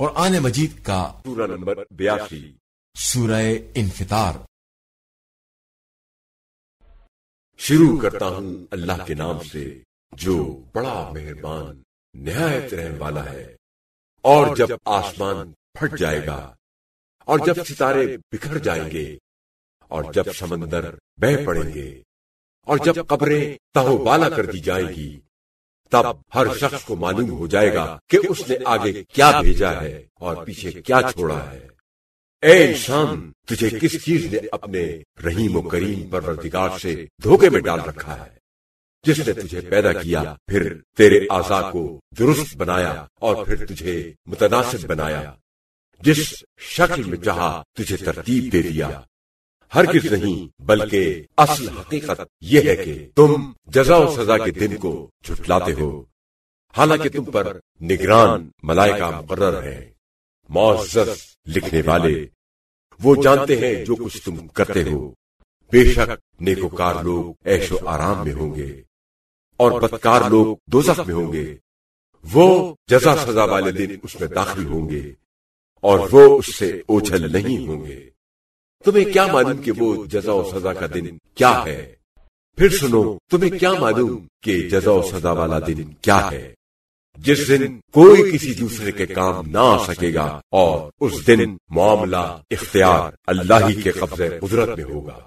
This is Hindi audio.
कुरान मजीद का सूरा नंबर बयासी सूरह इनफितार शुरू करता हूं अल्लाह के नाम से जो बड़ा मेहरबान नहायत रहने वाला है और जब आसमान फट जाएगा और जब सितारे बिखर जाएंगे और जब समंदर बह पड़ेंगे और जब कब्रें तहोबाला कर दी जाएगी तब हर शख्स को मालूम हो जाएगा कि उसने आगे क्या भेजा है और पीछे क्या छोड़ा है ए इंसान तुझे किस चीज ने अपने रहीम करीम परवरदिगार से धोखे में डाल रखा है जिसने तुझे पैदा किया फिर तेरे आजा को दुरुस्त बनाया और फिर तुझे मुतनासिब बनाया जिस शक्ल में चाह तुझे तरतीब दे दिया हर किस नहीं बल्कि असल हकीकत यह है कि तुम जजा और सजा के दिन को झुटलाते हो हालांकि तुम पर निगरान मलायका मुकर्र है मोजस लिखने वाले वो जानते हैं जो कुछ तुम करते हो बेशक नेकोकार लोग ऐशो आराम में होंगे और बदकार लोग दोजख में होंगे वो जजा सजा वाले दिन उसमें दाखिल होंगे और वो उससे ओझल नहीं होंगे तुम्हें क्या मालूम कि वो जजा और सजा का दिन क्या है फिर सुनो तुम्हें क्या मालूम कि जजा और सजा वाला दिन क्या है जिस दिन कोई किसी दूसरे के काम ना आ सकेगा और उस दिन मामला इख्तियार अल्लाह ही के कब्जे कुदरत में होगा